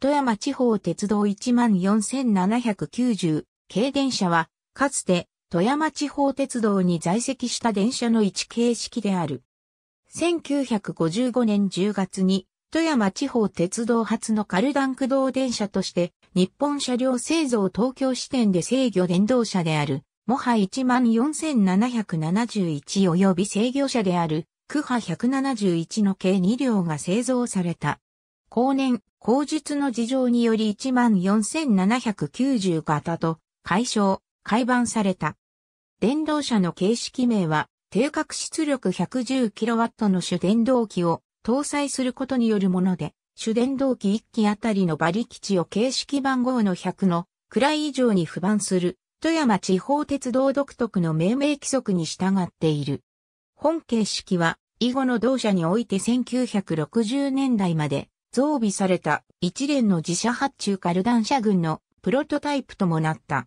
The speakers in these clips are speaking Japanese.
富山地方鉄道14790系電車は、かつて富山地方鉄道に在籍した電車の一形式である。1955年10月に富山地方鉄道初のカルダン駆動電車として日本車両製造東京支店で制御電動車である、モハ14771及び制御車である、クハ171の計2両が製造された。後年、後述の事情により14,790型と解消、改版された。電動車の形式名は、定格出力 110kW の主電動機を搭載することによるもので、主電動機1機あたりの馬力値を形式番号の100の位以上に不番する、富山地方鉄道独特の命名規則に従っている。本形式は、以後の同社において1960年代まで増備された一連の自社発注カルダン社軍のプロトタイプともなった。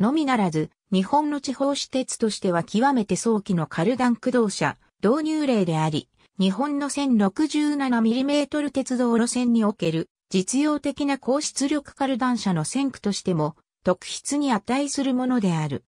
のみならず、日本の地方私鉄としては極めて早期のカルダン駆動車導入例であり、日本の 1067mm 鉄道路線における実用的な高出力カルダン車の先駆としても特筆に値するものである。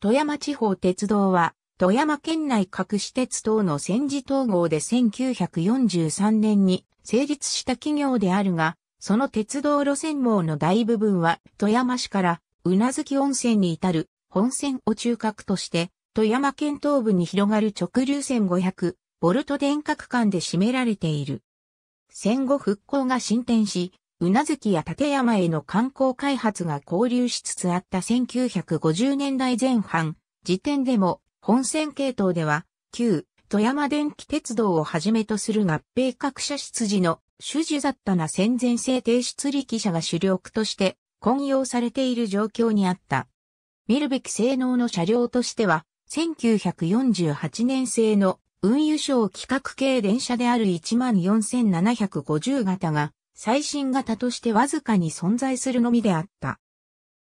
富山地方鉄道は富山県内各私鉄等の戦時統合で1943年に成立した企業であるが、その鉄道路線網の大部分は富山市から宇奈月温泉に至る本線を中核として、富山県東部に広がる直流線500、ボルト電角間で占められている。戦後復興が進展し、宇奈月や立山への観光開発が交流しつつあった1950年代前半、時点でも本線系統では、旧富山電気鉄道をはじめとする合併各社出自の種樹雑多な戦前制定出力者が主力として混用されている状況にあった。見るべき性能の車両としては、1948年製の運輸省規格系電車である14750型が最新型としてわずかに存在するのみであった。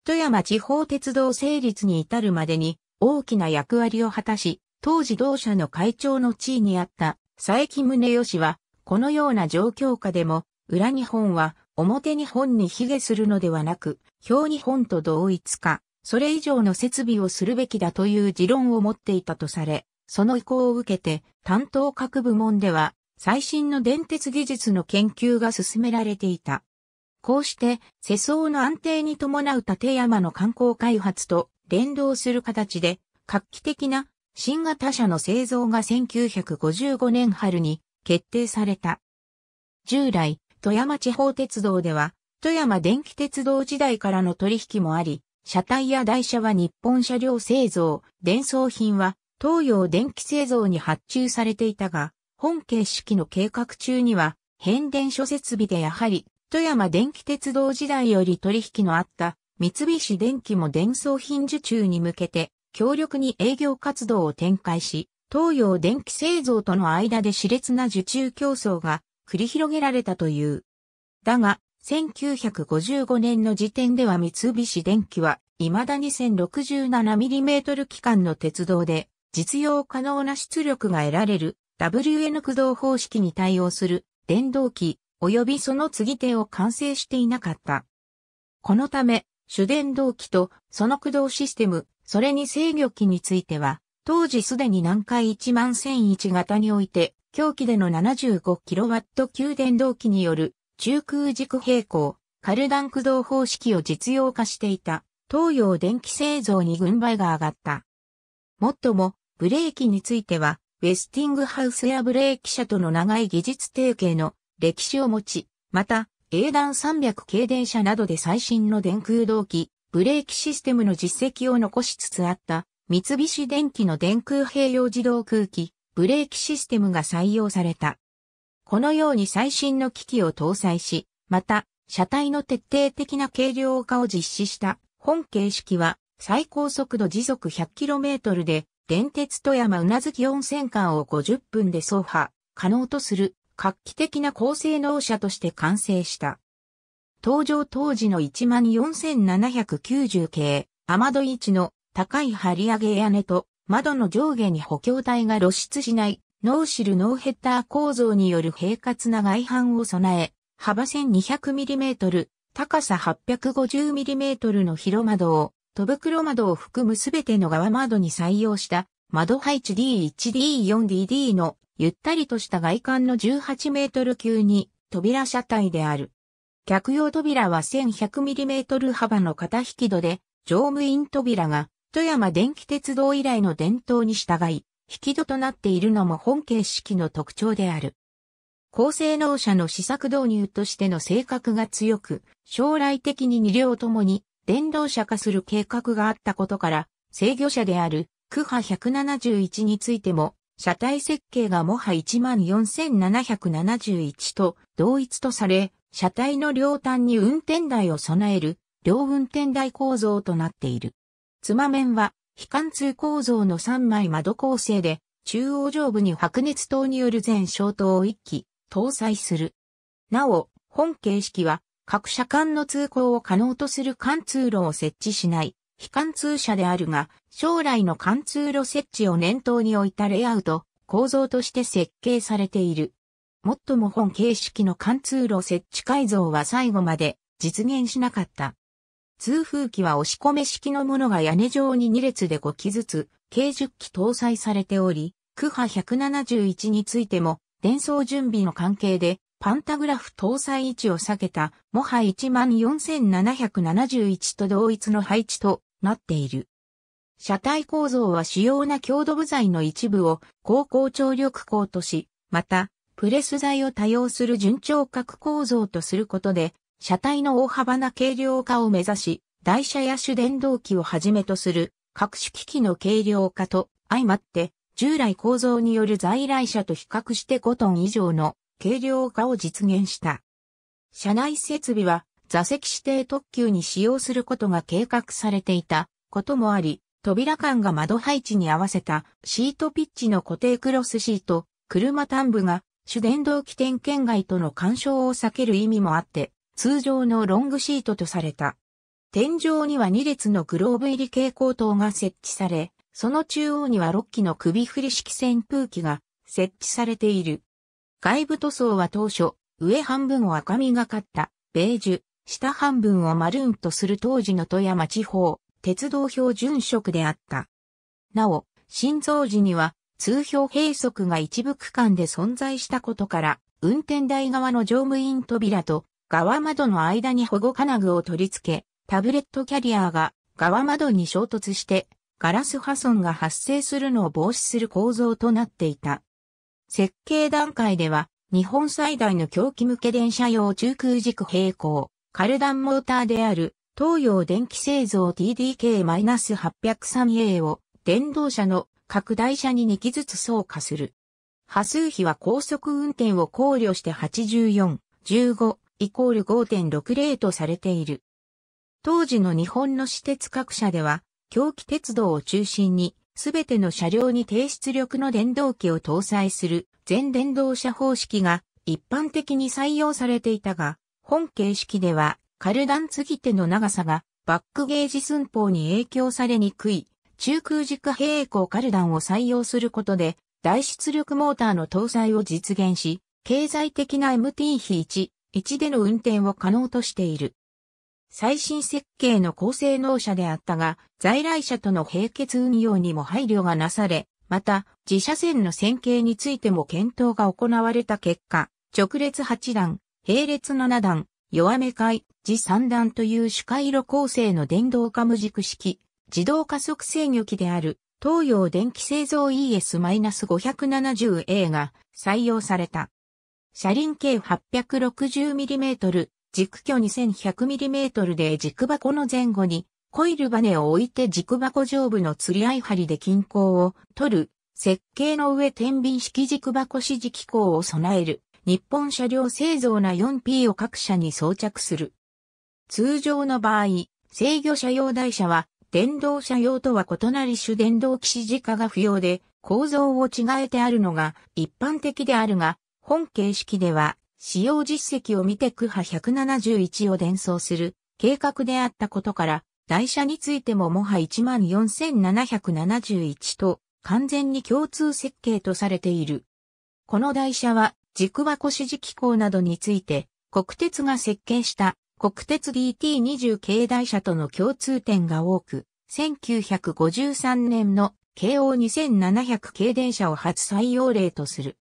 富山地方鉄道成立に至るまでに大きな役割を果たし、当時同社の会長の地位にあった佐伯宗義は、このような状況下でも、裏日本は表日本に卑下するのではなく、表日本と同一化、それ以上の設備をするべきだという持論を持っていたとされ、その意向を受けて担当各部門では最新の電鉄技術の研究が進められていた。こうして、世相の安定に伴う立山の観光開発と連動する形で、画期的な新型車の製造が1955年春に決定された。従来、富山地方鉄道では、富山電気鉄道時代からの取引もあり、車体や台車は日本車両製造、伝送品は東洋電気製造に発注されていたが、本形式の計画中には、変電所設備でやはり、富山電気鉄道時代より取引のあった、三菱電機も伝送品受注に向けて、強力に営業活動を展開し、東洋電気製造との間で熾烈な受注競争が繰り広げられたという。だが、1955年の時点では三菱電機は、未だに 1067mm 機関の鉄道で、実用可能な出力が得られる WN 駆動方式に対応する電動機及びその継ぎ手を完成していなかった。このため、主電動機とその駆動システムそれに制御機については、当時すでに南海1万1001型において、狂気での 75kW 級電動機による中空軸平行、カルダン駆動方式を実用化していた東洋電気製造に軍配が上がった。もっとも、ブレーキについては、ウェスティングハウスやブレーキ社との長い技術提携の歴史を持ち、また、英断300系電車などで最新の電空動機、ブレーキシステムの実績を残しつつあった、三菱電機の電空併用自動空気、ブレーキシステムが採用された。このように最新の機器を搭載し、また、車体の徹底的な軽量化を実施した、本形式は、最高速度時速 100km で、電鉄富山宇奈月温泉間を50分で走破、可能とする、画期的な高性能車として完成した。登場当時の14,790系、雨戸位置の高い張り上げ屋根と窓の上下に補強体が露出しないノーシルノーヘッダー構造による平滑な外反を備え、幅 1200mm、高さ 850mm の広窓を、戸袋窓を含むすべての側窓に採用した窓配置 D1D4DD のゆったりとした外観の18メートル級に扉車体である。客用扉は 1100mm 幅の片引き戸で、乗務員扉が富山電気鉄道以来の伝統に従い、引き戸となっているのも本形式の特徴である。高性能車の試作導入としての性格が強く、将来的に2両ともに電動車化する計画があったことから、制御車であるクハ171についても、車体設計がモハ14771と同一とされ、車体の両端に運転台を備える、両運転台構造となっている。つま面は、非貫通構造の3枚窓構成で、中央上部に白熱灯による全消灯を1機、搭載する。なお、本形式は、各車間の通行を可能とする貫通路を設置しない、非貫通車であるが、将来の貫通路設置を念頭に置いたレイアウト、構造として設計されている。もっとも本形式の貫通路設置改造は最後まで実現しなかった。通風機は押し込め式のものが屋根状に2列で5機ずつ、計10機搭載されており、区波171についても、伝送準備の関係で、パンタグラフ搭載位置を避けた、もは14771と同一の配置となっている。車体構造は主要な強度部材の一部を高高張力鋼とし、また、プレス材を多用する順調角構造とすることで、車体の大幅な軽量化を目指し、台車や主電動機をはじめとする各種機器の軽量化と相まって、従来構造による在来車と比較して5トン以上の軽量化を実現した。車内設備は座席指定特急に使用することが計画されていたこともあり、扉間が窓配置に合わせたシートピッチの固定クロスシート、車端部が主電動機点圏外との干渉を避ける意味もあって、通常のロングシートとされた。天井には2列のグローブ入り蛍光灯が設置され、その中央には6機の首振り式扇風機が設置されている。外部塗装は当初、上半分を赤みがかったベージュ、下半分をマルーンとする当時の富山地方、鉄道標準色であった。なお、新造時には通票閉塞が一部区間で存在したことから、運転台側の乗務員扉と側窓の間に保護金具を取り付け、タブレットキャリアが側窓に衝突してガラス破損が発生するのを防止する構造となっていた。設計段階では日本最大の狂気向け電車用中空軸平行、カルダンモーターである東洋電気製造 TDK-803A を電動車の各台車に2機ずつ走化する。波数比は高速運転を考慮して84、15イコール5.60とされている。当時の日本の私鉄各社では、狂気鉄道を中心に、すべての車両に低出力の電動機を搭載する全電動車方式が一般的に採用されていたが、本形式ではカルダン継ぎ手の長さがバックゲージ寸法に影響されにくい中空軸平行カルダンを採用することで、大出力モーターの搭載を実現し、経済的な MT 比1、1での運転を可能としている。最新設計の高性能車であったが、在来車との並結運用にも配慮がなされ、また、自社線の線形についても検討が行われた結果、直列8段、並列7段、弱め回、自3段という主回路構成の電動化無軸式、自動加速制御機である東洋電気製造 ES-570A が採用された。車輪径 860mm、軸距 2100mm で軸箱の前後にコイルバネを置いて軸箱上部の釣り合い針で均衡を取る、設計の上天秤式軸箱指示機構を備える、日本車両製造な 4P を各社に装着する。通常の場合、制御車用台車は電動車用とは異なり主電動士始直が不要で、構造を違えてあるのが一般的であるが、本形式では、使用実績を見て区波171を伝送する計画であったことから、台車についてももは14771と完全に共通設計とされている。この台車は軸箱支持機構などについて国鉄が設計した国鉄 DT20 系台車との共通点が多く、1953年の k o 2700系電車を初採用例とする。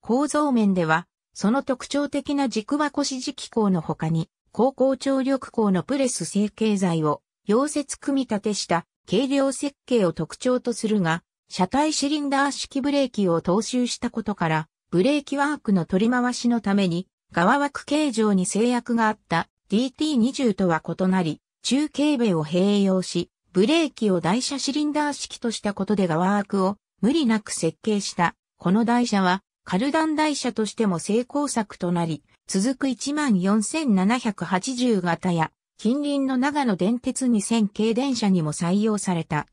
構造面では、その特徴的な軸箱支持機構の他に、高校張力鋼のプレス成形材を溶接組み立てした軽量設計を特徴とするが、車体シリンダー式ブレーキを踏襲したことから、ブレーキワークの取り回しのために側枠形状に制約があった DT20 とは異なり、中継部を併用し、ブレーキを台車シリンダー式としたことで側枠を無理なく設計した。この台車は、カルダン台車としても成功作となり、続く14780型や、近隣の長野電鉄2000系電車にも採用された。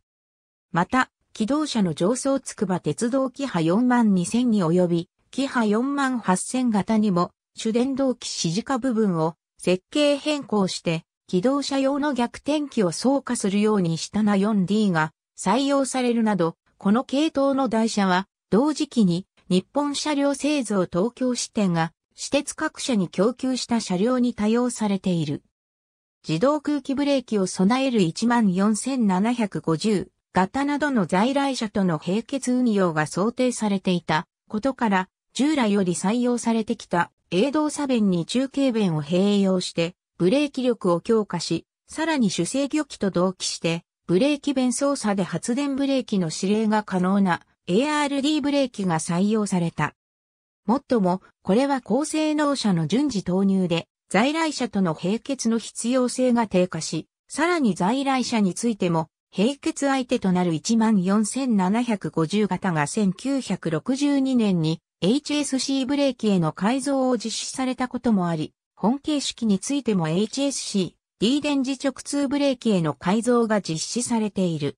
また、機動車の上層つくば鉄道キハ42000に及び、キハ48000型にも主電動機指示下部分を設計変更して、機動車用の逆転機を操作するようにしたな 4D が採用されるなど、この系統の台車は、同時期に日本車両製造東京支店が私鉄各社に供給した車両に多用されている。自動空気ブレーキを備える14750型などの在来車との並結運用が想定されていたことから、従来より採用されてきた英動差弁に中継弁を併用して、ブレーキ力を強化し、さらに主制御機と同期して、ブレーキ弁操作で発電ブレーキの指令が可能な ARD ブレーキが採用された。もっとも、これは高性能車の順次投入で、在来車との並結の必要性が低下し、さらに在来車についても、並結相手となる14750型が1962年に HSC ブレーキへの改造を実施されたこともあり、本形式についても HSC、D 電磁直通ブレーキへの改造が実施されている。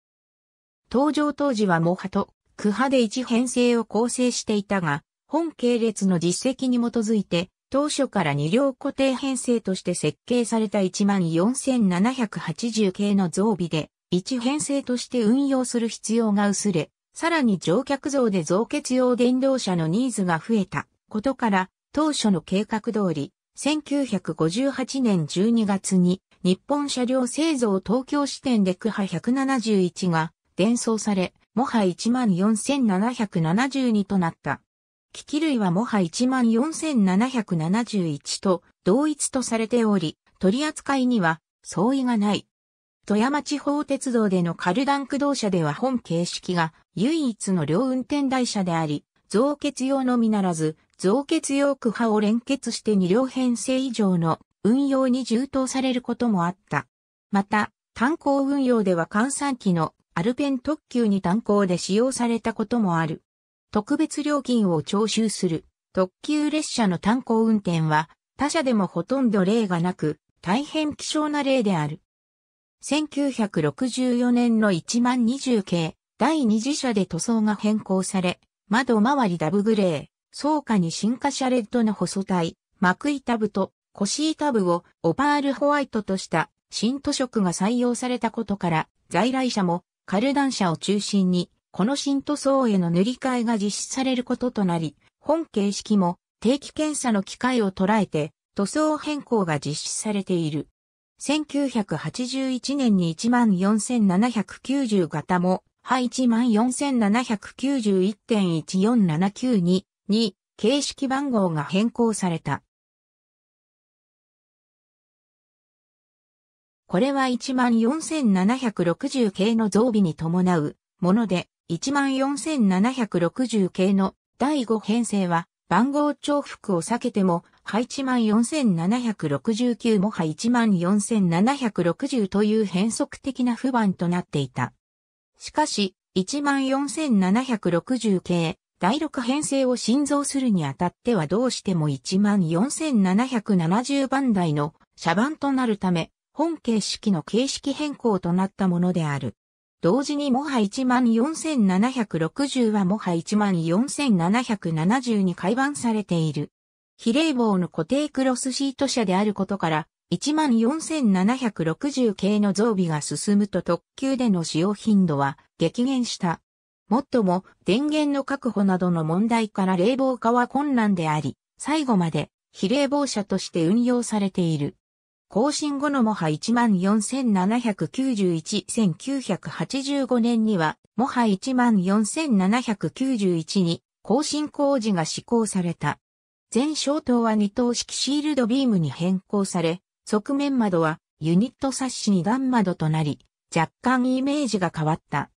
登場当時はモハとクハで一編成を構成していたが、本系列の実績に基づいて、当初から2両固定編成として設計された14780系の増備で、1編成として運用する必要が薄れ、さらに乗客増で増結用電動車のニーズが増えたことから、当初の計画通り、1958年12月に日本車両製造東京支店で区派171が伝送され、モハ14,772となった。機器類はモハ14,771と同一とされており、取り扱いには相違がない。富山地方鉄道でのカルダン駆動車では本形式が唯一の両運転台車であり、増結用のみならず、増結用区派を連結して2両編成以上の運用に充当されることもあった。また、炭鉱運用では換算機のアルペン特急に炭鉱で使用されたこともある。特別料金を徴収する特急列車の炭鉱運転は他社でもほとんど例がなく、大変希少な例である。1964年の1万20系、第二次車で塗装が変更され、窓周りダブグレー、倉下に進化車レッドの細体、幕板部と腰板部をオパールホワイトとした新塗色が採用されたことから、在来車もカルダン車を中心に、この新塗装への塗り替えが実施されることとなり、本形式も定期検査の機会を捉えて塗装変更が実施されている。1981年に14,790型も、ハ14791.14792に、形式番号が変更された。これは14760系の増備に伴うもので、14760系の第5編成は番号重複を避けても波14769も波14760という変則的な不番となっていた。しかし、14760系、第6編成を新造するにあたってはどうしても14770番台の車番となるため、本形式の形式変更となったものである。同時にもは14760はもは14770に改版されている。比例棒の固定クロスシート車であることから、14760系の増備が進むと特急での使用頻度は激減した。もっとも、電源の確保などの問題から冷房化は困難であり、最後まで比冷房車として運用されている。更新後のモハ14791-1985年には、モハ14791に更新工事が施行された。全小灯は二灯式シールドビームに変更され、側面窓はユニットサッシ二段窓となり、若干イメージが変わった。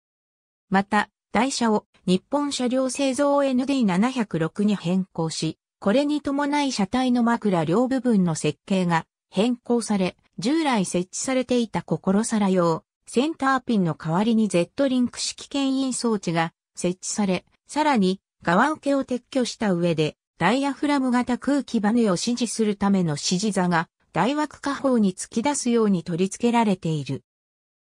また、台車を日本車両製造 ND706 に変更し、これに伴い車体の枕両部分の設計が変更され、従来設置されていた心皿用、センターピンの代わりに Z リンク式牽引装置が設置され、さらに側受けを撤去した上でダイヤフラム型空気バネを支持するための支持座が大枠下方に突き出すように取り付けられている。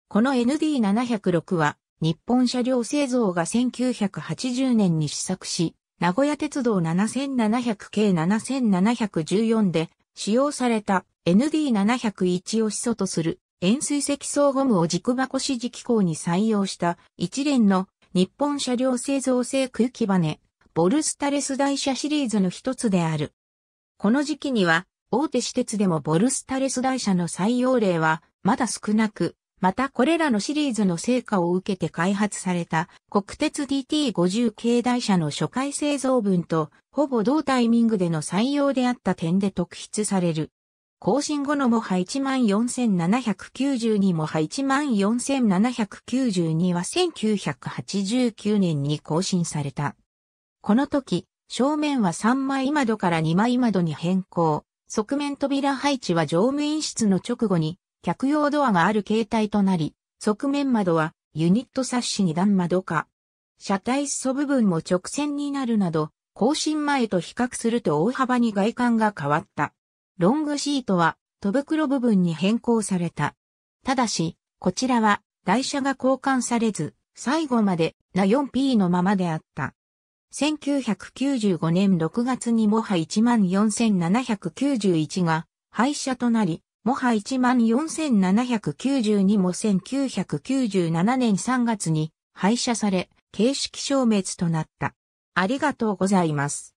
この ND706 は日本車両製造が1980年に試作し、名古屋鉄道7700 k 7714で使用された ND701 を始祖とする円錐積層ゴムを軸箱支持機構に採用した一連の日本車両製造製空気バネボルスタレス台車シリーズの一つである。この時期には、大手私鉄でもボルスタレス台車の採用例は、まだ少なく、またこれらのシリーズの成果を受けて開発された国鉄 DT50 系台車の初回製造分とほぼ同タイミングでの採用であった点で特筆される。更新後のモハ14792モハ14792は1989年に更新された。この時、正面は3枚窓から2枚窓に変更。側面扉配置は乗務員室の直後に客用ドアがある形態となり、側面窓はユニットサッシ2段窓化。車体裾部分も直線になるなど、更新前と比較すると大幅に外観が変わった。ロングシートは戸袋部分に変更された。ただし、こちらは台車が交換されず、最後までな 4P のままであった。1995年6月にモハ14791が廃車となり、モハ14792も1997年3月に廃車され、形式消滅となった。ありがとうございます。